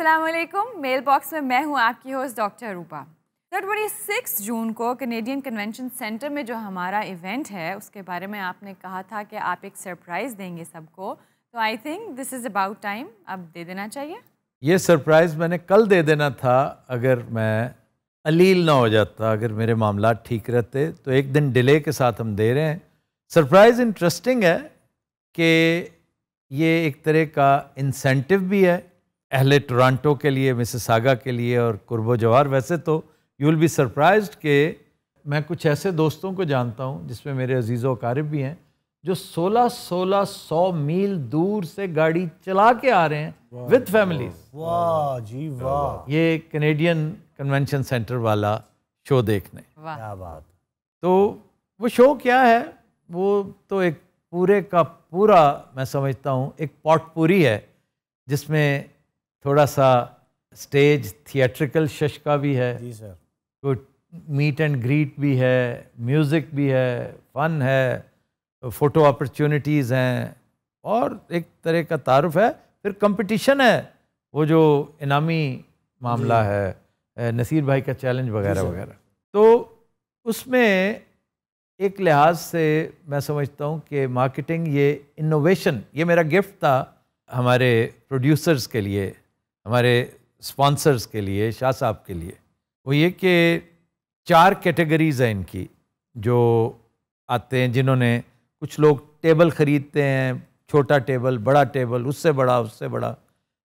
Aslam mail box में मैं हूँ आपकी होस्ट डॉक्टर रूपा फरवरी सिक्स जून को कनेडियन कन्वेंशन सेंटर में जो हमारा इवेंट है उसके बारे में आपने कहा था कि आप एक सरप्राइज़ देंगे सबको तो I think this is about time अब दे देना चाहिए ये सरप्राइज़ मैंने कल दे देना था अगर मैं अलील ना हो जाता अगर मेरे मामला ठीक रहते तो एक दिन डिले के साथ हम दे रहे हैं सरप्राइज़ इंटरेस्टिंग है कि ये एक तरह का इंसेंटिव भी है अहले टोरंटो के लिए मिसेस सागा के लिए और कुर्बो जवार वैसे तो यू विल बी सरप्राइज के मैं कुछ ऐसे दोस्तों को जानता हूँ जिसमें मेरे अजीज़ वकारब भी हैं जो 16 16 सौ मील दूर से गाड़ी चला के आ रहे हैं विद फैमिलीज वाह जी वाह ये कनेडियन कन्वेंशन सेंटर वाला शो देखने क्या बात तो वो शो क्या है वो तो एक पूरे का पूरा मैं समझता हूँ एक पॉटपूरी है जिसमें थोड़ा सा स्टेज थिएट्रिकल शश का भी है जी सर मीट एंड ग्रीट भी है म्यूज़िक भी है फन है फ़ोटो अपॉर्चुनिटीज़ हैं और एक तरह का तारफ़ है फिर कंपटीशन है वो जो इनामी मामला है नसीर भाई का चैलेंज वगैरह वगैरह तो उसमें एक लिहाज से मैं समझता हूँ कि मार्केटिंग ये इनोवेशन ये मेरा गिफ्ट था हमारे प्रोड्यूसर्स के लिए हमारे स्पॉन्सर्स के लिए शाह साहब के लिए वो ये कि चार कैटेगरीज हैं इनकी जो आते हैं जिन्होंने कुछ लोग टेबल ख़रीदते हैं छोटा टेबल बड़ा टेबल उससे बड़ा उससे बड़ा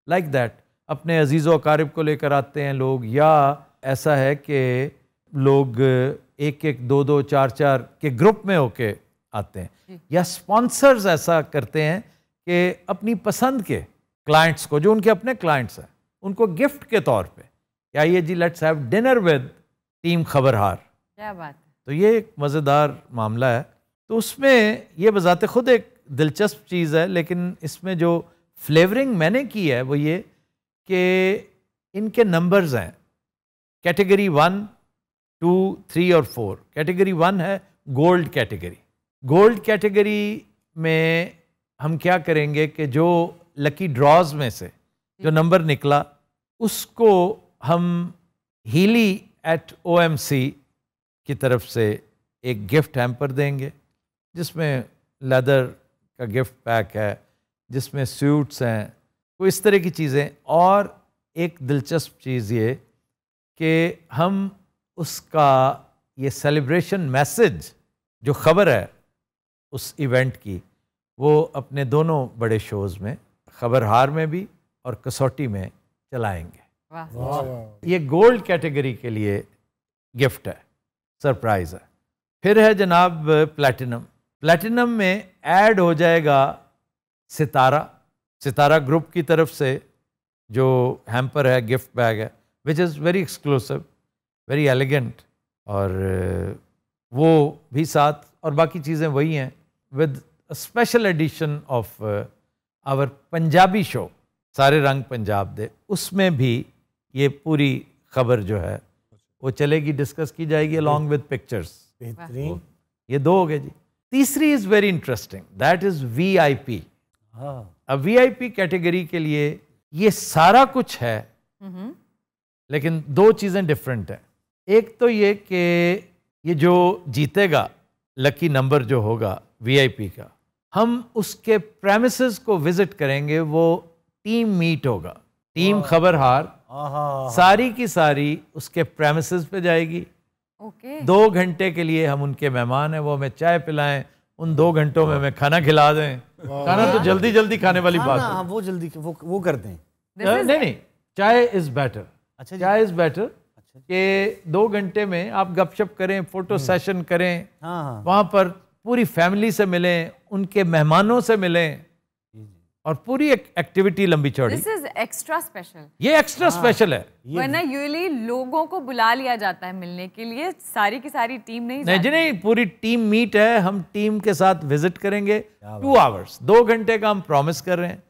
लाइक like दैट अपने अजीज़ वकारीब को लेकर आते हैं लोग या ऐसा है कि लोग एक एक दो दो चार चार के ग्रुप में होके आते हैं या स्पॉन्सर्स ऐसा करते हैं कि अपनी पसंद के क्लाइंट्स को जो उनके अपने क्लाइंट्स हैं उनको गिफ्ट के तौर पे क्या आइए जी let's have dinner with team खबरहार क्या बात तो ये एक मज़ेदार मामला है तो उसमें ये बजाते खुद एक दिलचस्प चीज़ है लेकिन इसमें जो फ्लेवरिंग मैंने की है वो ये कि इनके नंबर्स हैं कैटेगरी वन टू थ्री और फोर कैटेगरी वन है गोल्ड कैटेगरी गोल्ड कैटेगरी में हम क्या करेंगे कि जो लकी ड्रॉज में से जो नंबर निकला उसको हम हीली एट ओ की तरफ से एक गिफ्ट हैम्पर देंगे जिसमें लेदर का गिफ्ट पैक है जिसमें सूट्स हैं तो इस तरह की चीज़ें और एक दिलचस्प चीज़ ये कि हम उसका ये सेलिब्रेशन मैसेज जो खबर है उस इवेंट की वो अपने दोनों बड़े शोज़ में खबरहार में भी और कसौटी में चलाएंगे ये गोल्ड कैटेगरी के लिए गिफ्ट है सरप्राइज है फिर है जनाब प्लैटिनम प्लैटिनम में ऐड हो जाएगा सितारा सितारा ग्रुप की तरफ से जो हैम्पर है गिफ्ट बैग है which is very exclusive very elegant और वो भी साथ और बाकी चीज़ें वही हैं with special edition of our Punjabi show सारे रंग पंजाब दे उसमें भी ये पूरी खबर जो है वो चलेगी डिस्कस की जाएगी अलॉन्ग विद पिक्चर्स ये दो हो गए जी तीसरी is very interesting that is V I P अब वी आई पी कैटेगरी के लिए ये सारा कुछ है लेकिन दो चीज़ें डिफरेंट है एक तो ये कि ये जो जीतेगा लकी नंबर जो होगा वीआईपी का हम उसके प्रेमिस को विजिट करेंगे वो टीम मीट होगा टीम खबर हार सारी की सारी उसके प्रेमिस पे जाएगी ओके दो घंटे के लिए हम उनके मेहमान हैं वो हमें चाय पिलाएं उन दो घंटों में हमें खाना खिला दें खाना तो जल्दी जल्दी खाने वाली बात है वो जल्दी वो वो कर दें नहीं नहीं चाय इज़ बेटर अच्छा चाय इज़ बेटर के दो घंटे में आप गपशप करें फोटो सेशन हम्म। करें हाँ, हाँ। वहां पर पूरी फैमिली से मिलें उनके मेहमानों से मिलें और पूरी एक एक्टिविटी लंबी चौड़ी दिस इज एक्स्ट्रा स्पेशल ये एक्स्ट्रा हाँ, स्पेशल है वरना यूजली लोगों को बुला लिया जाता है मिलने के लिए सारी की सारी टीम नहीं नहीं जी नहीं पूरी टीम मीट है हम टीम के साथ विजिट करेंगे टू आवर्स दो घंटे का हम प्रॉमिस कर रहे हैं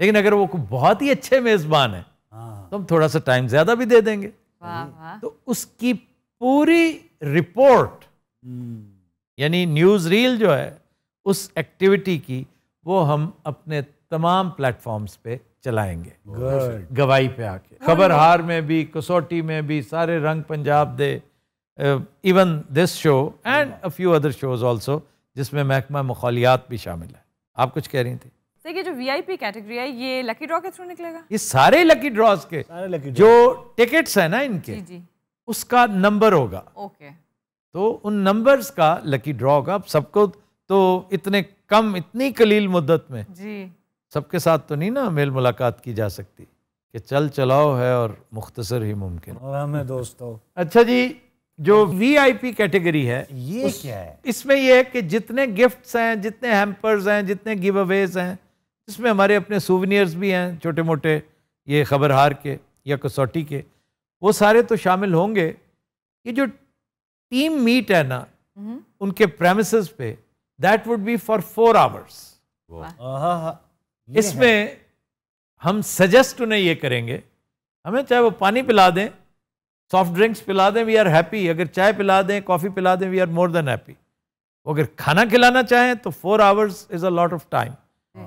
लेकिन अगर वो बहुत ही अच्छे मेजबान है हाँ। तो हम थोड़ा सा टाइम ज्यादा भी दे देंगे तो उसकी पूरी रिपोर्ट यानी न्यूज़ रील जो है उस एक्टिविटी की वो हम अपने तमाम प्लेटफॉर्म्स पे चलाएंगे गवाही पे आके हाँ। खबर हार में भी कसौटी में भी सारे रंग पंजाब दे even this show and a few other shows also जिसमें महकमा मखौलियात भी शामिल है आप कुछ कह रही थी सर जो वीआईपी कैटेगरी है ये लकी ड्रॉ के थ्रू निकलेगा ये सारे लकी ड्रॉज के सारे लकी जो टिकट्स है ना इनके जी जी। उसका नंबर होगा ओके तो उन नंबर्स का लकी ड्रॉ होगा आप सबको तो इतने कम इतनी कलील मुद्दत में जी सबके साथ तो नहीं ना मेल मुलाकात की जा सकती कि चल चलाओ है और मुख्तसर ही मुमकिन है दोस्तों अच्छा जी जो वीआईपी कैटेगरी है ये क्या है इसमें यह है कि जितने गिफ्ट्स हैं जितने हेम्पर्स हैं जितने गिव अवेज हैं इसमें हमारे अपने सूवनियर्स भी हैं छोटे मोटे ये खबरहार के या कसौटी के वो सारे तो शामिल होंगे ये जो टीम मीट है ना mm-hmm. उनके प्रेमिस पे that would be for four hours इसमें हम सजेस्ट उन्हें ये करेंगे हमें चाहे वो पानी पिला दें सॉफ्ट ड्रिंक्स पिला दें वी आर हैप्पी अगर चाय पिला दें कॉफ़ी पिला दें we are more than happy अगर खाना खिलाना चाहें तो four hours is a lot of time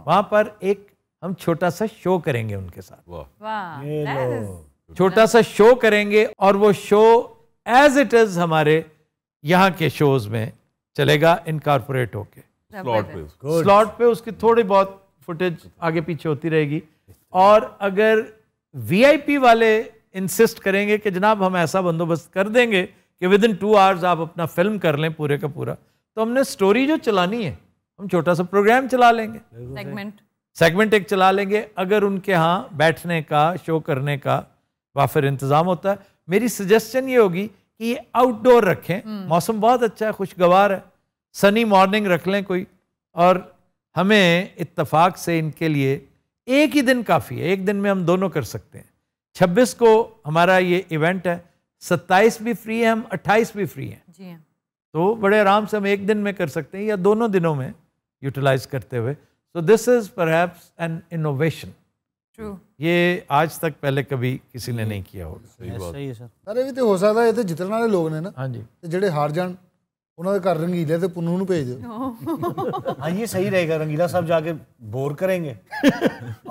वहां पर एक हम छोटा सा शो करेंगे उनके साथ छोटा सा शो करेंगे और वो शो एज इट इज हमारे यहाँ के शोज में चलेगा इनकॉर्पोरेट होके स्लॉट पे उसकी थोड़ी बहुत फुटेज आगे पीछे होती रहेगी और अगर वीआईपी वाले इंसिस्ट करेंगे कि जनाब हम ऐसा बंदोबस्त कर देंगे कि विद इन टू आवर्स आप अपना फिल्म कर लें पूरे का पूरा तो हमने स्टोरी जो चलानी है हम छोटा सा प्रोग्राम चला लेंगे सेगमेंट सेगमेंट एक चला लेंगे अगर उनके यहाँ बैठने का शो करने का वाफिर इंतज़ाम होता है मेरी सजेशन ये होगी कि आउटडोर रखें हम्म। मौसम बहुत अच्छा है खुशगवार है सनी मॉर्निंग रख लें कोई और हमें इत्तफाक से इनके लिए एक ही दिन काफ़ी है एक दिन में हम दोनों कर सकते हैं 26 को हमारा ये इवेंट है 27 भी फ्री है हम 28 भी फ्री हैं जी हाँ। तो बड़े आराम से हम एक दिन में कर सकते हैं या दोनों दिनों में यूटिलाइज करते हुए सो दिस इज़ पर एन इनोवेशन ये आज तक पहले कभी किसी ने नहीं किया होगा ਸਹੀ ਬਾਤ ਸਹੀ ਹੈ ਸਰ ਅਰੇ ਵੀ ਤੇ ਹੋ ਸਕਦਾ ਇਹ ਤੇ ਜਿੱਤਣ ਵਾਲੇ ਲੋਕ ਨੇ ਨਾ ਹਾਂਜੀ ਤੇ ਜਿਹੜੇ ਹਾਰ ਜਾਣ ਉਹਨਾਂ ਦੇ हाँ ये सही रहेगा रंगीला साहब जाके बोर करेंगे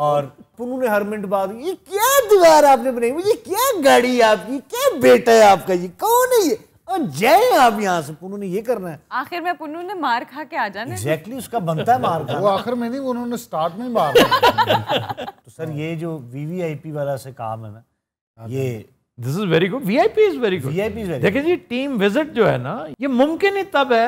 और पुनू ने हर मिनट बाद ये क्या दीवार आपने बनाई मुझे क्या गाड़ी है आपकी क्या बेटा है आपका ये कौन है ये जय आप यहाँ से ने ये करना है आखिर में ने मार खा के आ जाना exactly उसका बनता है मार वो आखिर में नहीं उन्होंने स्टार्ट में मार तो सर ये जो वीवीआईपी वाला से काम है ना हाँ ये this is very good VIP is very good VIP देखिए जी टीम विजिट जो है ना ये मुमकिन ही तब है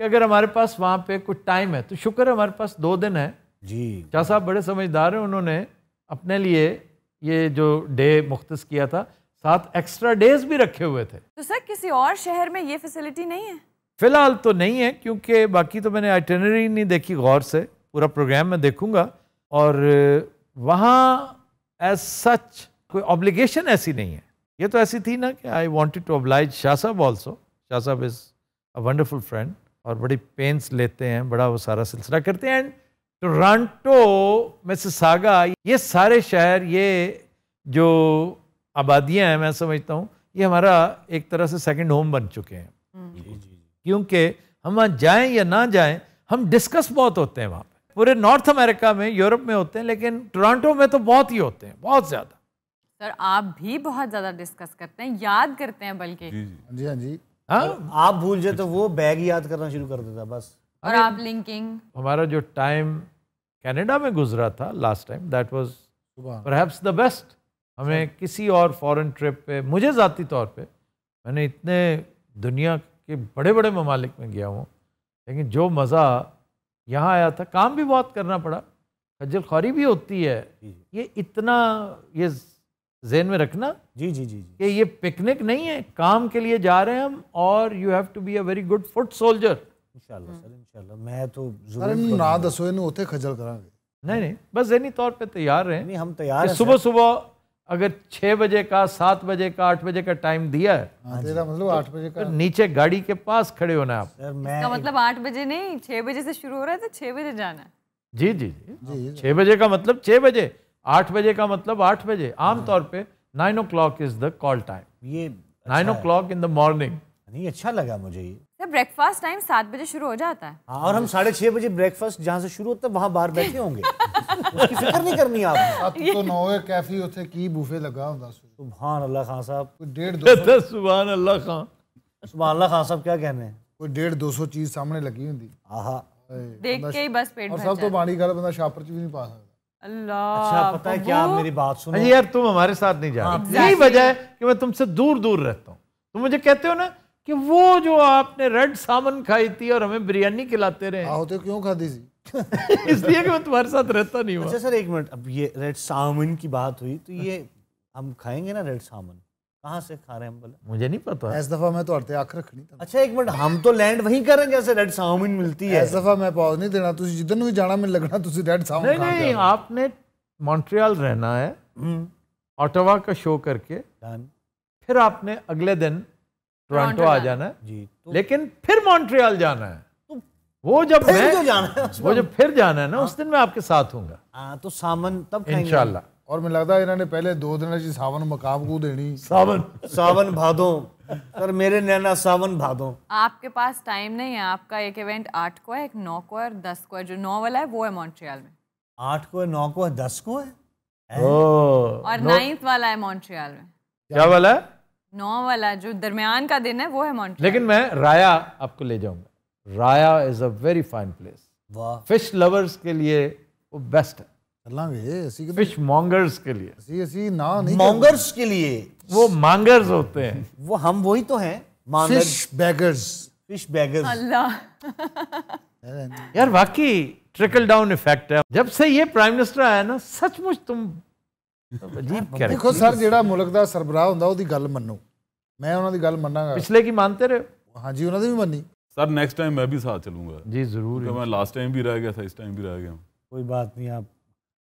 कि अगर हमारे पास वहाँ पे कुछ टाइम है तो शुक्र हमारे पास दो दिन है जी शाह साहब बड़े समझदार हैं उन्होंने अपने लिए ये जो डे मुख्त किया था साथ एक्स्ट्रा डेज भी रखे हुए थे तो सर किसी और शहर में ये फैसिलिटी नहीं है फिलहाल तो नहीं है क्योंकि बाकी तो मैंने आइटनरी नहीं देखी गौर से पूरा प्रोग्राम मैं देखूंगा और वहाँ एज सच कोई ऑब्लिगेशन ऐसी नहीं है ये तो ऐसी थी ना कि I wanted to oblige Shah साहब ऑल्सो शाह साहब इज़ अ वंडरफुल फ्रेंड और बड़ी पेंस लेते हैं बड़ा वो सारा सिलसिला करते हैं एंड टोरांटो सागा ये सारे शहर ये जो आबादियाँ हैं मैं समझता हूँ ये हमारा एक तरह से सेकंड होम बन चुके हैं क्योंकि हम वहाँ जाएँ या ना जाएँ हम डिस्कस बहुत होते हैं वहाँ पूरे नॉर्थ अमेरिका में यूरोप में होते हैं लेकिन टोरंटो में तो बहुत ही होते हैं बहुत ज़्यादा सर आप भी बहुत ज़्यादा डिस्कस करते हैं याद करते हैं बल्कि जी हाँ जी हाँ, हाँ? आप भूल जाए तो वो बैग याद करना शुरू कर देता बस और आप लिंकिंग हमारा जो टाइम कनाडा में गुजरा था last time that was the best हमें किसी और फॉरेन ट्रिप पे मुझे ज़ाती तौर पे मैंने इतने दुनिया के बड़े बड़े ममालिक में गया हूँ लेकिन जो मज़ा यहाँ आया था काम भी बहुत करना पड़ा खजल खौरी भी होती है ये इतना ये जहन में रखना जी जी जी कि ये पिकनिक नहीं है काम के लिए जा रहे हैं हम और you have to be a very good foot soldier इंशाल्लाह सर इंशाल्लाह मैं तो ना खजल करांगे नहीं नहीं बस जहनी तौर पे तैयार रहें नहीं हम तैयार सुबह सुबह अगर छः बजे का सात बजे का आठ बजे का टाइम दिया है हाँ, मतलब आठ तो बजे का तो नीचे गाड़ी के पास खड़े होना आप इसका मतलब आठ बजे नहीं छः बजे से शुरू हो रहा है तो छः बजे जाना है जी जी जी छः बजे का मतलब छः बजे आठ बजे का मतलब आठ बजे आमतौर हाँ। पे nine o'clock is the call time ये nine o'clock in the morning नहीं अच्छा लगा मुझे ये तो ब्रेकफास्ट टाइम सात बजे शुरू हो जाता है हाँ, और हम साढ़े छह बजे ब्रेकफास्ट जहाँ से शुरू होता है वहाँ बाहर बैठे होंगे फिक्र नहीं करनी तो अल्लाह खान साहब सुबह अल्लाह खान अल्लाह खान साहब क्या कहने आहा देख के ही बस पेट अच्छा पता है क्या मेरी बात सुनो यार तुम हमारे साथ नहीं जा रहे हाँ, यही वजह है कि मैं तुमसे दूर दूर रहता हूँ तुम मुझे कहते हो ना कि वो जो आपने रेड सामन खाई थी और हमें बिरयानी खिलाते रहे आओ तो क्यों खाती थी इसलिए कि मैं तुम्हारे साथ रहता नहीं हुआ अच्छा सर एक मिनट अब ये रेड सामन की बात हुई तो ये हम खाएंगे ना रेड सामन कहाँ से खा रहे हैं हम बोले मुझे नहीं पता इस दफा मैं तो अड़ते आख रखनी था अच्छा एक मिनट हम तो लैंड वहीं करेंगे जैसे रेड साउमिन मिलती है इस दफा मैं पाव नहीं देना तुझे जिधर भी जाना मैं लगना तुझे रेड साउमिन नहीं नहीं आपने मॉन्ट्रियल रहना है ऑटोवा हम्म। का शो करके फिर आपने अगले दिन टोरंटो आ जाना है जी तो लेकिन फिर मॉन्ट्रियल जाना है तो वो जब फिर मैं जाना है वो जब फिर जाना है ना उस हाँ। दिन मैं आपके साथ हूँ तो सावन तब इनशाला और मैं लगता है इन्होंने पहले दो दिन जी सावन मकाम को देनी सावन सावन भादो सर मेरे नैना सावन भादो आपके पास टाइम नहीं है आपका एक इवेंट आठ को है एक नौ को है और दस को है जो नौ वाला है वो है मॉन्ट्रियल में आठ को है नौ को है दस को है ओ, और नाइन्थ वाला है मॉन्ट्रियल में क्या वाला है नौ वाला जो दरमियान का दिन है वो है मॉन्ट्रियल लेकिन मैं राया आपको ले जाऊंगा राया is a very fine place वाह फिश लवर्स के लिए वो बेस्ट है फिश मॉन्गर्स के लिए ऐसी ऐसी ना नहीं मॉन्गर्स के लिए वो मांगर्स होते हैं वो हम वही तो हैं फिश बैगर्स फिश बैगर्स अल्लाह यार वाकई ट्रिकल डाउन इफेक्ट है जब से ये प्राइम मिनिस्टर आया ना सचमुच तुम देखो सर जो मुल्क का सरबराह हों की गल मनो मैं उन्होंने गल मना पिछले की मानते रहे हाँ जी उन्होंने भी मनी सर नेक्स्ट टाइम मैं भी साथ चलूंगा जी ज़रूर तो मैं लास्ट टाइम भी रह गया था इस टाइम भी रह गया कोई बात नहीं आप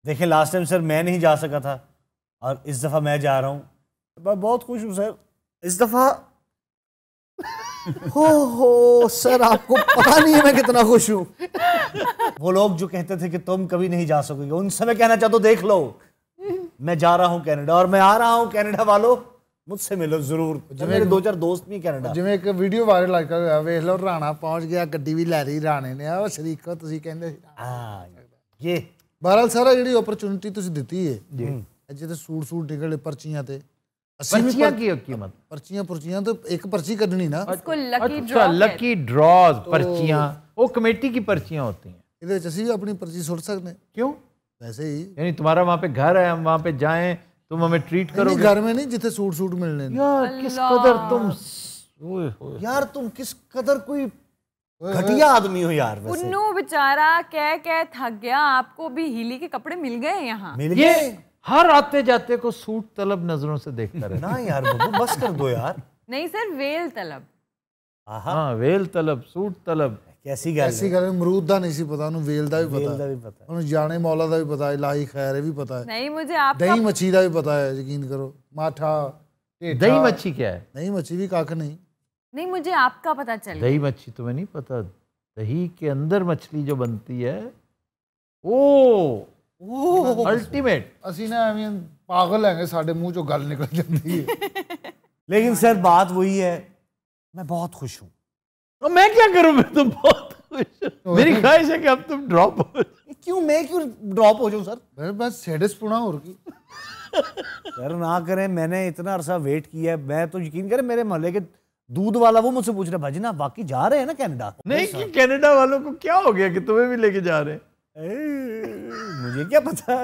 देखें लास्ट टाइम सर मैं नहीं जा सका था और इस दफ़ा मैं जा रहा हूँ मैं बहुत खुश हूँ सर इस दफ़ा हो हो सर आपको पता नहीं है मैं कितना खुश हूँ वो लोग जो कहते थे कि तुम कभी नहीं जा सकोगे उन समय कहना चाहते तो देख लो मैं जा रहा हूँ कैनेडा और मैं आ रहा हूँ कैनेडा वालों मुझसे मिलो जरूर मेरे दो चार दोस्त भी कैनेडा जिम्मे एक वीडियो वायरल आ गया लो राणा पहुंच गया गड्डी भी लै रही राणे ने वो शरीको हाँ, बहरहाल सर जी ओपरचुनिटी तुम दी है जो सूट सूट निकले परचिया मतलब? तो अच्छा, अच्छा, तो क्यों वैसे ही यानी तुम्हारा वहाँ पे घर है हम वहाँ पे जाएं तुम हमें ट्रीट करो घर में नहीं जिथे सूट सूट मिलने यार किस कदर तुम यार तुम किस कदर कोई घटिया आदमी हो यार वैसे बेचारा कह कह थक गया आपको भी हीली के कपड़े मिल गए यहाँ मिल गए हर आते जाते को सूट तलब नजरों से देखता रहता ना यार बब्बू बस कर दो यार नहीं सर वेल तलब हाँ वेल तलब सूट तलब ਕੈਸੀ ਗੱਲ ਐਸੀ ਗੱਲ ਅਮਰੂਦ ਦਾ ਨਹੀਂ ਸੀ ਪਤਾ ਉਹਨੂੰ ਵੇਲ ਦਾ ਵੀ ਪਤਾ ਉਹਨੂੰ ਜਾਣੇ ਮੌਲਾ ਦਾ ਵੀ ਪਤਾ ਇਲਾਹੀ ਖੈਰ ਇਹ ਵੀ ਪਤਾ ਹੈ ਨਹੀਂ ਮੈਨੂੰ ਆਪ ਦਹੀਂ ਮੱਛੀ ਦਾ ਵੀ ਪਤਾ ਹੈ ਯਕੀਨ ਕਰੋ ਮਾਠਾ ਢੇਠਾ ਦਹੀਂ ਮੱਛੀ ਕੀ ਹੈ ਨਹੀਂ ਮੱਛੀ ਵੀ ਕਾਕ ਨਹੀਂ नहीं मुझे आपका पता चल दही मच्छी तुम्हें नहीं पता दही के अंदर मछली जो बनती है ओ ओ अल्टीमेट ਅਸੀਂ ਨਾ ਐਵੇਂ ਪਾਗਲ ਹੈਗੇ ਸਾਡੇ ਮੂੰਹ ਚੋਂ ਗੱਲ ਨਿਕਲ ਜਾਂਦੀ ਹੈ ਲੇਕਿਨ ਸਰ ਬਾਤ ਵਹੀ ਹੈ ਮੈਂ ਬਹੁਤ ਖੁਸ਼ ਹੂੰ अब मैं क्या करूं मैं तो बहुत खुश मेरी ख्वाहिश है कि अब तुम ड्रॉप हो क्यों मैं क्यों ड्रॉप हो जाऊं सर मेरे पास सेडस पुणा और की सर ना करें मैंने इतना अरसा वेट किया है मैं तो यकीन करें मेरे मोहल्ले के दूध वाला वो मुझसे पूछ रहा भाजी ना बाकी जा रहे हैं ना कनाडा नहीं कि कनाडा वालों को क्या हो गया कि तुम्हें भी लेके जा रहे हैं मुझे क्या पता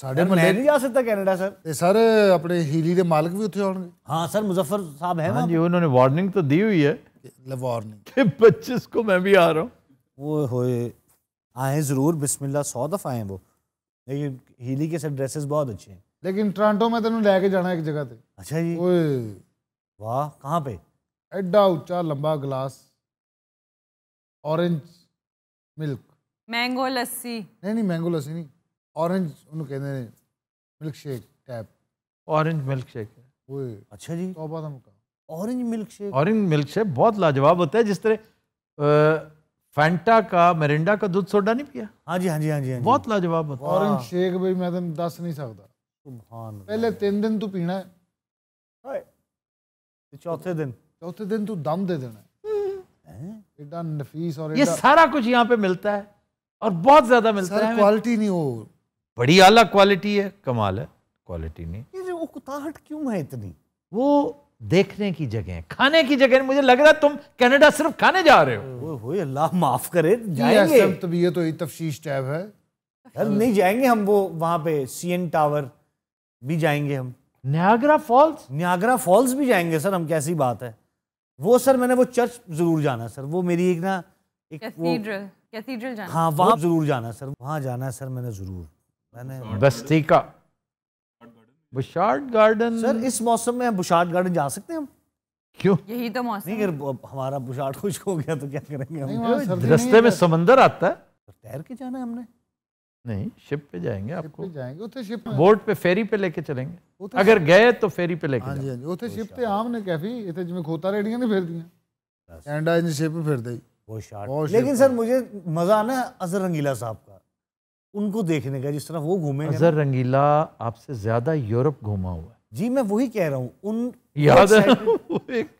ਸਾਡੇ ਮੱਲੇ ਨਹੀਂ ਜਾ ਸਕਦਾ ਕੈਨੇਡਾ सर ਤੇ ਸਰ ਆਪਣੇ ਹੀਲੀ ਦੇ ਮਾਲਕ ਵੀ ਉੱਥੇ ਆਉਣਗੇ ਹਾਂ ਸਰ ਮੁਜ਼ੱਫਰ ਸਾਹਿਬ ਹੈ ਹਾਂਜੀ ਉਹਨਾਂ ਨੇ ਵਾਰਨਿੰਗ ਤਾਂ ਦੀ ਹੋਈ ਹੈ लाहौर नहीं पच्चीस को मैं भी आ रहा हूँ वो होए आए ज़रूर बिस्मिल्ला सौ दफ़ा आए वो लेकिन हीली के सब ड्रेसेस बहुत अच्छे हैं लेकिन टोरंटो में तेन लेके जाना एक जगह पे अच्छा जी वाह कहाँ पे एडा उच्चा लंबा गिलास ऑरेंज मिल्क मैंगो लस्सी नहीं नहीं मैंगो लस्सी नहीं ऑरेंज उन्होंने कहते मिल्क शेक टैप ऑरेंज मिल्क शेक अच्छा जी तो का orange milkshake orange milkshake बहुत लाजवाब होता है जिस तरह फैंटा का मेरिंडा का दूध सोडा नहीं पिया हाँ जी हाँ जी हाँ जी हाँ बहुत लाजवाब होता है ऑरेंज शेक भी मैं तेन दस नहीं सकता पहले तीन दिन तू पीना है चौथे दिन चौथे दिन तू दम दे देना एडा नफीस और ये सारा कुछ यहाँ पे मिलता है और बहुत ज्यादा मिलता है क्वालिटी नहीं हो बड़ी आला क्वालिटी है कमाल है क्वालिटी नहीं ये वो कुताहट क्यों है इतनी वो देखने की जगह खाने की जगह मुझे लग रहा है तुम कनाडा सिर्फ खाने जा रहे हो ओए अल्लाह माफ करे जाएंगे तब ये तो ये तफशीश टैब है यार नहीं जाएंगे हम वो वहां पे सीएन टावर भी जाएंगे हम न्यागरा फॉल्स न्यागरा फॉल्स भी जाएंगे सर हम कैसी बात है वो सर मैंने वो चर्च जरूर जाना सर वो मेरी एक ना एक कैथीड्रल कैथीड्रल जाना हाँ वहाँ जरूर जाना सर वहाँ जाना है सर मैंने जरूर मैंने बस्ती का बुशार्ड गार्डन सर इस मौसम में बुशार्ड गार्डन जा सकते हैं हम क्यों यही तो मौसम नहीं अगर हमारा बुशार्ड खुश हो गया तो क्या करेंगे हम रस्ते में समंदर आता है तो तैर के जाना है हमने नहीं शिप पे जाएंगे आपको पे जाएंगे उथे शिप बोट पे फेरी पे लेके चलेंगे अगर गए तो फेरी पे लेके हां जी हां जी उथे शिप ਤੇ ਆਮ ਨੇ ਕਾਫੀ ਇਥੇ ਜਿਵੇਂ ਖੋਤਾ ਰੇੜੀਆਂ ਨੇ ਫਿਰਦੀਆਂ शिप पे फेर ਫਿਰਦੇ वो ਸ਼ਾਰਟ लेकिन सर मुझे मजा ना अजर रंगीला साहब का उनको देखने का जिस तरह वो घूमे अजहर रंगीला आपसे ज्यादा यूरोप घूमा हुआ जी मैं वही कह रहा हूँ उन याद है वो एक,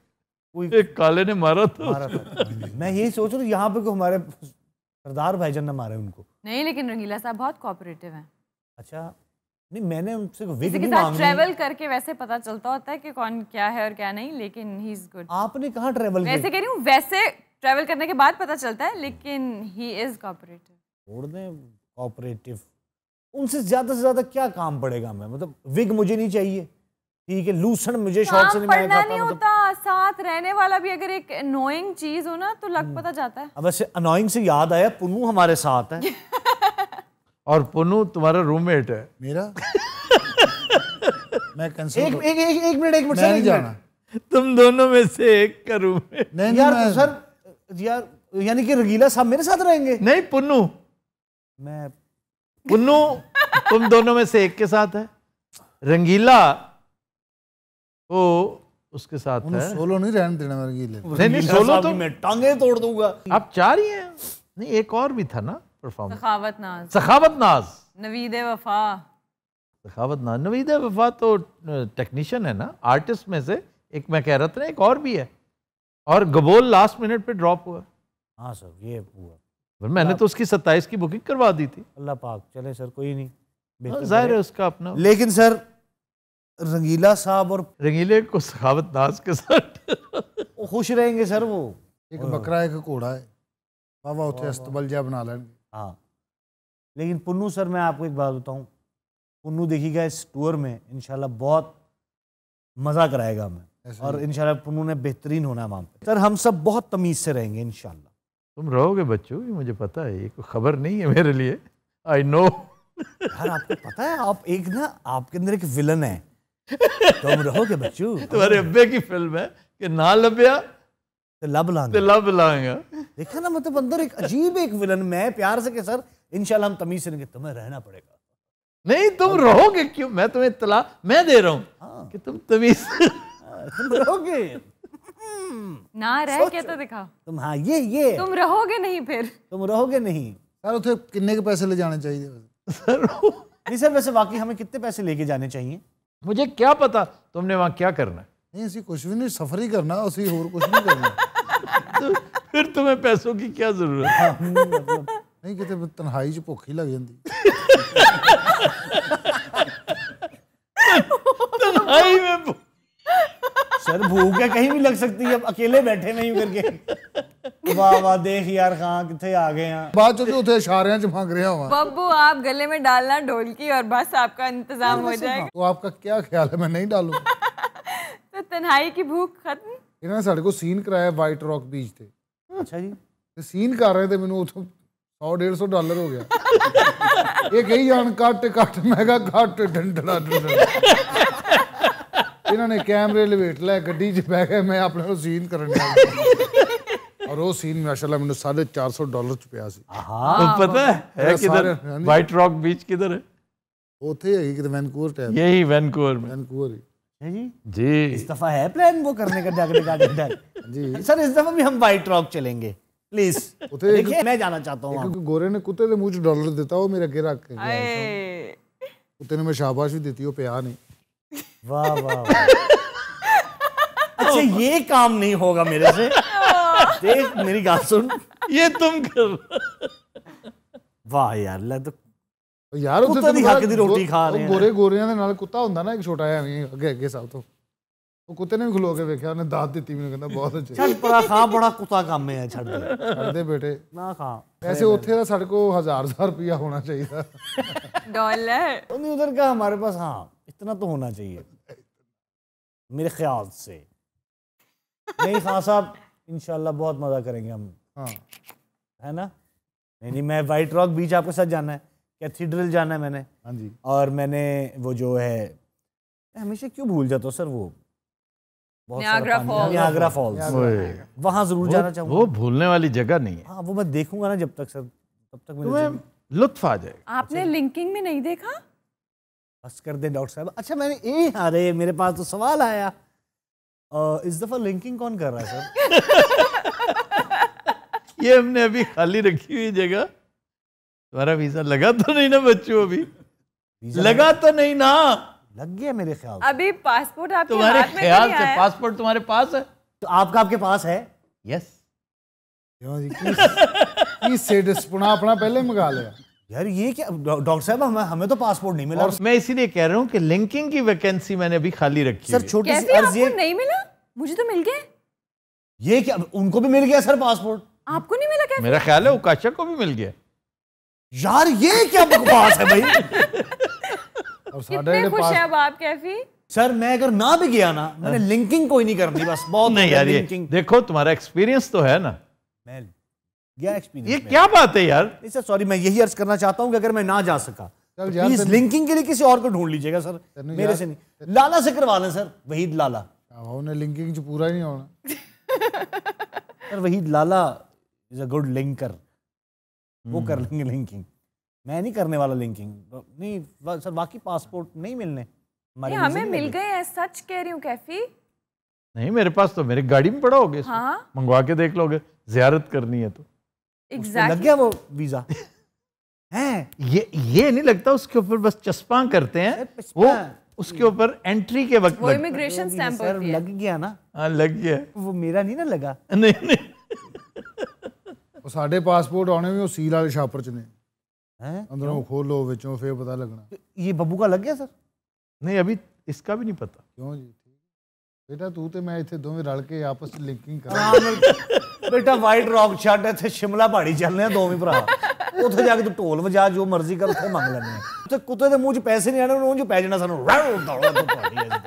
एक, एक काले ने मारा था, मारा था। मैं यही सोच रहा हूँ यहाँ पे को हमारे सरदार भाईजन ने मारे उनको नहीं लेकिन रंगीला साहब बहुत कोऑपरेटिव हैं अच्छा नहीं मैंने उनसे विग ट्रैवल करके वैसे पता चलता होता है कि कौन क्या है और क्या नहीं लेकिन ही इज गुड आपने कहा ट्रैवल वैसे कह रही हूँ वैसे ट्रैवल करने के बाद पता चलता है लेकिन ही इज कोऑपरेटिव छोड़ दें ऑपरेटिव उनसे ज्यादा से ज्यादा क्या काम पड़ेगा मैं मतलब विग मुझे नहीं चाहिए ठीक है लूसन मुझे शौक से नहीं मैं खाता नहीं तो होता मतलब... साथ रहने वाला भी अगर एक अनोइंग चीज हो ना तो लग हम्म। पता जाता है अब वैसे अनोइंग से याद आया पुनु हमारे साथ है और पुनु तुम्हारा रूममेट है मेरा मैं एक एक एक एक मिनट एक मिनट सर जाना तुम दोनों में से एक का रूममेट नहीं यार तो सर यार यानी कि रगीला साहब मेरे साथ रहेंगे नहीं पुनू मैं पुन्नू तुम दोनों में से एक के साथ है रंगीला वो उसके साथ है सोलो नहीं रहने देना रंगीले नहीं नहीं सोलो तो मैं टांगे तोड़ दूंगा आप चार ही हैं नहीं एक और भी था ना परफॉर्मेंस सखावत नाज सखावत नाज नवीद वफा सखावत नाज नवीद वफा तो टेक्नीशियन है ना आर्टिस्ट में से एक मैं कह रहा था एक और भी है और गबोल लास्ट मिनट पे ड्रॉप हुआ हाँ सर ये हुआ मैंने तो उसकी सत्ताईस की बुकिंग करवा दी थी अल्लाह पाक चले सर कोई नहीं हाँ, जाहिर है उसका अपना लेकिन सर रंगीला साहब और रंगीले को सखावत नाज के साथ खुश रहेंगे सर वो एक बकरा एक घोड़ा है बाबा उठे अस्तबल जहा बना लेंगे हाँ लेकिन पुन्नू सर मैं आपको एक बात बताऊँ पुन्नू देखिएगा इस टूर में इनशाला बहुत मज़ा कराएगा हमें और इनशाला पुन्नू ने बेहतरीन होना है वहाँ पर सर हम सब बहुत तमीज़ से रहेंगे इनशाला तुम रहोगे बच्चों ये मुझे पता है ये कोई खबर नहीं है मेरे लिए आई नो यार आपको पता है आप एक ना आपके अंदर एक विलन है तुम तो रहोगे बच्चों तुम्हारे हाँ। अब्बे की फिल्म है कि ना लभ्या तो लब लाएंगे तो लब लाएंगे देखा ना मतलब अंदर एक अजीब एक विलन मैं प्यार से के सर इंशाल्लाह हम तमीज से लेंगे तुम्हें रहना पड़ेगा नहीं तुम रहोगे क्यों मैं तुम्हें इतला मैं दे रहा हूँ हाँ। कि तुम तमीज हाँ, तुम रहोगे हम्म। ना रह के तो दिखाओ तुम हाँ ये ये तुम रहोगे नहीं फिर तुम रहोगे नहीं सर उसे तो कितने के पैसे ले जाने चाहिए नहीं सर वैसे वाकई हमें कितने पैसे लेके जाने चाहिए मुझे क्या पता तुमने वहाँ क्या करना नहीं ऐसी कुछ भी नहीं सफर ही करना उसी और कुछ नहीं करना तो फिर तुम्हें पैसों की क्या जरूरत है हाँ, मतलब नहीं कितने तनहाई च भुख ही लग जाती तनहाई में भूख क्या कहीं भी लग सकती है अब अकेले बैठे नहीं करके वाह वाह देख यार खां किथे आ गए हैं बात जो उथे इशारियां च भाग रहे हो बब्बू आप गले में डालना ढोलकी और बस आपका इंतजाम हो जाएगा तो आपका क्या ख्याल है मैं नहीं डालूं तो तन्हाई की भूख खत्म इन्होंने साडे को सीन कराया वाइट रॉक बीच पे अच्छा जी ਤੇ सीन कर रहे थे मेनू उठो 100 150 ਡਾਲਰ ਹੋ ਗਿਆ ਇਹ ਕਹੀ ਜਾਣ ਕੱਟ ਕੱਟ ਮੈਂ ਕਿਹਾ ਕੱਟ ਡੰਡੜਾ ਡੰਡੜਾ इन्होंने कैमरे ਕੈਮਰੇ ਲਵੇਟ ਲੈ ਗੱਡੀ 'ਚ ਬਹਿ ਕੇ ਮੈਂ वैनकूवर ही जी इस दफा है प्लान वो करने का जागने का जी सर इस दफा भी हम वाइट रॉक चलेंगे प्लीज देखिए मैं जाना चाहता हूँ गोरे ने कुत्ते के डॉलर देता वो मेरा कुत्ते ने मैं शाबाश भी देती वो नहीं वाह वाह अच्छा ये काम नहीं होगा मेरे से देख मेरी बात सुन ये तुम कर ਵਾਹ ਯਾਰ ਲੈ ਤਾਂ ਯਾਰ ਉੱਥੇ ਕੁੱਤੇ ਦੀ ਹੱਕ ਦੀ ਰੋਟੀ ਖਾ ਰਹੇ ਆ ਗੋਰੇ ਗੋਰਿਆਂ ਦੇ ਨਾਲ ਕੁੱਤਾ ਹੁੰਦਾ ਨਾ ਇੱਕ ਛੋਟਾ ਜਿਹਾ ਐਵੇਂ ਅੱਗੇ ਅੱਗੇ ਸਭ ਤੋਂ ਉਹ ਕੁੱਤੇ ਨੇ ਵੀ ਖਲੋ ਕੇ ਵੇਖਿਆ ਉਹਨੇ ਦਾਤ ਦਿੱਤੀ ਮੈਨੂੰ ਕਹਿੰਦਾ ਬਹੁਤ ਅੱਛਾ ਛੱਡ ਪਰਾ ਖਾ ਬੜਾ ਕੁੱਤਾ ਕੰਮ ਹੈ ਛੱਡ ਦੇ ਛੱਡ ਦੇ ਬੇਟੇ ਨਾ ਖਾ ਐਸੇ ਉੱਥੇ ਦਾ ਸਾਡੇ ਕੋ ਹਜ਼ਾਰ ਹਜ਼ਾਰ ਰੁਪਿਆ ਹੋਣਾ ਚਾਹੀਦਾ ਡਾਲਰ ਉਹਨੇ ਉਧਰ ਕਹਾ ਹਮਾਰੇ ਪਾਸ ਹਾਂ ਇਤਨਾ ਤਾਂ ਹੋਣਾ ਚਾਹੀਏ मेरे ख्याल से नहीं खान साहब इनशाला बहुत मज़ा करेंगे हम हाँ है ना नहीं नहीं मैं वाइट रॉक बीच आपके साथ जाना है कैथीड्रल जाना है मैंने हाँ जी और मैंने वो जो है हमेशा क्यों भूल जाता हूँ सर वो नियाग्रा फॉल्स हाँ। वहाँ जरूर जाना चाहूँगा वो भूलने वाली जगह नहीं है हाँ वो मैं देखूंगा ना जब तक सर तब तक तो लुत्फ आ जाए आपने अच्छा। लिंकिंग में नहीं देखा बस कर दे डॉक्टर साहब अच्छा मैंने ए अरे मेरे पास तो सवाल आया इस दफ़ा लिंकिंग कौन कर रहा है सर ये हमने अभी खाली रखी हुई जगह तुम्हारा वीज़ा लगा तो नहीं ना बच्चों अभी लगा लगा तो नहीं ना लग गया मेरे ख्याल अभी पासपोर्ट आपके तुम्हारे हाथ में तो ख्याल से पासपोर्ट तुम्हारे पास है तो आपका आपके पास है यस yes. अपना पहले मंगा लिया यार ये क्या डॉक्टर साहब हमें हमें तो पासपोर्ट नहीं मिला और मैं इसीलिए कह रहा हूँ कि लिंकिंग की वैकेंसी मैंने अभी खाली रखी सर छोटी सी अर्ज ये नहीं मिला मुझे तो मिल गया ये क्या उनको भी मिल गया सर पासपोर्ट आपको नहीं मिला क्या मेरा ख्याल है उकाशा को भी मिल गया यार ये क्या बकवास है भाई कितने खुश हैं अब आप कैफी सर मैं अगर ना भी गया ना मैंने लिंकिंग हाँ। कोई नहीं करनी बस बहुत नहीं यार ये देखो तुम्हारा एक्सपीरियंस तो है ना मैं गया एक्सपीरियंस ये क्या बात है यार नहीं सर सॉरी मैं यही अर्ज करना चाहता हूँ कि अगर मैं ना जा सका तो प्लीज लिंकिंग के लिए किसी और को ढूंढ लीजिएगा सर मेरे से नहीं लाला से करवा लें सर वहीद लाला उन्हें लिंकिंग जो पूरा ही नहीं होना sir Waheed Lala is a good linker वो कर हम्म। लेंगे लिंकिंग मैं नहीं करने वाला लिंकिंग नहीं सर बाकी पासपोर्ट नहीं मिलने नहीं, हमें मिल गए हैं सच कह रही हूँ कैफी नहीं मेरे पास तो मेरे गाड़ी में पड़ा होगे हाँ? मंगवा के देख लोगे जियारत करनी है तो exactly. लग गया वो वीजा है ये ये नहीं लगता उसके ऊपर बस चस्पा करते हैं वो उसके ऊपर एंट्री के वक्त वो इमिग्रेशन स्टैंप होती लग गया ना हाँ लग गया वो मेरा नहीं ना लगा नहीं नहीं ਸਾਡੇ ਪਾਸਪੋਰਟ ਆਉਣੇ ਵੀ ਉਹ ਸੀਲ ਵਾਲੇ ਛਾਪਰ ਚ ਨੇ ਹੈ ਅੰਦਰੋਂ ਖੋਲੋ ਵਿੱਚੋਂ ਫੇਰ ਪਤਾ ਲੱਗਣਾ ਇਹ ਬੱਬੂ ਦਾ ਲੱਗ ਗਿਆ ਸਰ ਨਹੀਂ ਅਭੀ इसका भी नहीं पता क्यों जी ਬੇਟਾ ਤੂੰ ਤੇ ਮੈਂ ਇੱਥੇ ਦੋਵੇਂ ਰਲ ਕੇ ਆਪਸ ਵਿੱਚ ਲਿੰਕਿੰਗ ਕਰਾਂ ਬੇਟਾ ਵਾਈਟ ਰੌਕ ਛੱਡ ਇੱਥੇ ਸ਼ਿਮਲਾ ਪਹਾੜੀ ਚੱਲਨੇ ਆ ਦੋਵੇਂ ਭਰਾ ਉੱਥੇ ਜਾ ਕੇ ਤੂੰ ਢੋਲ ਵਜਾ ਜੋ ਮਰਜ਼ੀ ਕਰ ਉੱਥੇ ਮੰਗ ਲੈਣੇ ਉੱਥੇ ਕੁੱਤੇ ਦੇ ਮੂੰਹ 'ਚ ਪੈਸੇ ਨਹੀਂ ਆਣੇ ਉਹਨੂੰ ਜੋ ਪੈ ਜਾਣਾ ਸਾਨੂੰ ਰੌ ਦੌੜਾ ਤੂੰ ਪਾਣੀ ਆ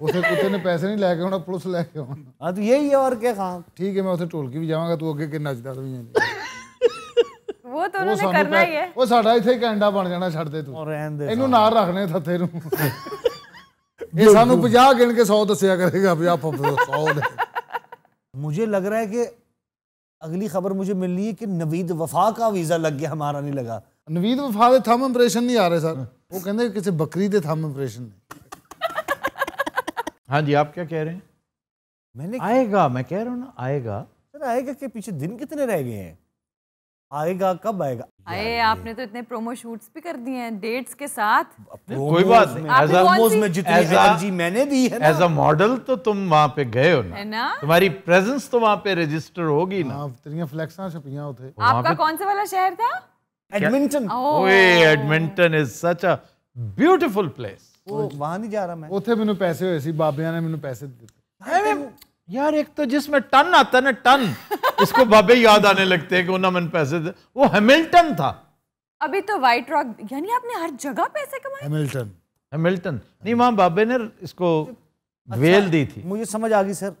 ਉਸੇ ਕੁੱਤੇ ਨੇ ਪੈਸੇ ਨਹੀਂ ਲੈ ਕੇ ਆਉਣਾ ਪੁਲਿਸ ਲੈ ਕੇ ਆਉਣਾ ਆ ਤੂੰ ਇਹੀ ਹੋਰ ਔਰ ਕੀ ਖਾਂ ਠੀਕ ਹੈ ਮੈਂ ਉੱਥੇ ਕੀ ਵੀ ਜਾਵਾਂਗਾ ਤੂੰ ਅੱਗੇ ਕਿੰਨਾ ਨੱਚਦਾ ਵੀ ਜਾਂਦੀ ਉਹ ਤਾਂ ਉਹਨੇ ਕਰਨਾ ਹੀ ਹੈ ਉਹ ਸਾਡਾ ਇੱਥੇ ਕੈਂਡਾ ਬਣ ਜਾਣਾ ਛੱਡ ਦੇ ਤੂੰ ਇਹਨੂੰ ਨਾਲ ਰੱਖਨੇ ਥੱਥੇ ਨੂੰ मुझे लग रहा है कि अगली खबर मुझे मिलनी है कि नवीद वफा का वीज़ा लग गया हमारा नहीं लगा नवीद वफा के थम ऑपरेशन नहीं आ रहे सर वो ਕਹਿੰਦੇ किसी बकरी के थम ऑपरेशन हाँ जी आप क्या कह रहे हैं मैंने आएगा मैं कह रहा हूँ ना आएगा सर आएगा के पीछे दिन कितने रह गए हैं आएगा कब आएगा आए आपने तो इतने प्रोमो शूट्स भी कर दिए हैं डेट्स के साथ कोई बात नहीं में जितनी एनर्जी मैंने दी है एज अ मॉडल तो तुम वहाँ पे गए हो ना, ना? तुम्हारी प्रेजेंस तो वहाँ पे रजिस्टर होगी ना तेरी फ्लेक्सा छपियां उथे आपका कौन सा वाला शहर था Edmonton Edmonton is such a beautiful place वहां नहीं जा रहा मैं उसे मैंने पैसे हुए बाबिया ने मैंने पैसे दिए यार एक तो जिसमें टन आता ना टन इसको बाबे याद आने लगते हैं कि उन्होंने पैसे दे वो हेमिल्टन था अभी तो व्हाइट रॉक यानी आपने हर जगह पैसे कमाए हेमिल्टन हेमिल्टन नहीं वहाँ बाबे ने इसको अच्छा, वेल अच्छा, दी थी मुझे समझ आ गई सर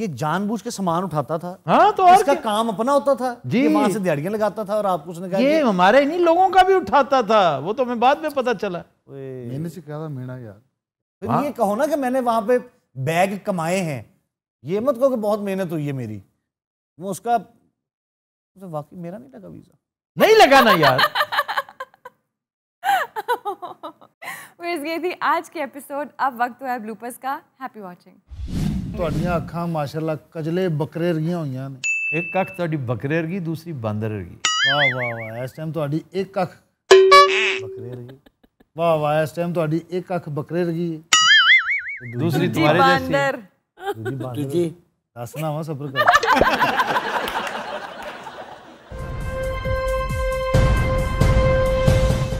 ये जानबूझ के सामान उठाता था हाँ तो और इसका काम अपना होता था जी वहां से दिहाड़ियां लगाता था और आपको उसने कहा ये हमारे इन्हीं लोगों का भी उठाता था वो तो हमें बाद में पता चला मैंने से कहा था मेरा यार फिर ये कहो ना कि मैंने वहां पे बैग कमाए हैं ये मत कहो कि बहुत मेहनत हुई है मेरी वो उसका तो वाकई मेरा नहीं लगा वीज़ा नहीं लगा ना यार गई थी आज के एपिसोड अब वक्त होया ब्लूपर्स का हैप्पी वाचिंग ਤੁਹਾਡੀਆਂ ਅੱਖਾਂ ਮਾਸ਼ਾਅੱਲਾ ਕਜਲੇ ਬੱਕਰੇ ਰਗੀਆਂ ਹੋਈਆਂ ਨੇ ਇੱਕ ਅੱਖ ਤੁਹਾਡੀ ਬੱਕਰੇ ਰਗੀ ਦੂਸਰੀ ਬਾਂਦਰ ਰਗੀ ਵਾਹ ਵਾਹ ਵਾਹ ਇਸ ਟਾਈਮ ਤੁਹਾਡੀ ਇੱਕ ਅੱਖ ਬੱਕਰੇ ਰਗੀ ਵਾਹ ਵਾਹ ਇਸ ਟਾਈਮ ਤੁਹਾਡੀ ਇੱਕ ਅੱਖ ਬੱਕਰੇ ਰਗੀ ਦੂਸਰੀ ਤੁਹਾਡੇ ਜੈਸੀ तुझी तुझी असं नाव सफर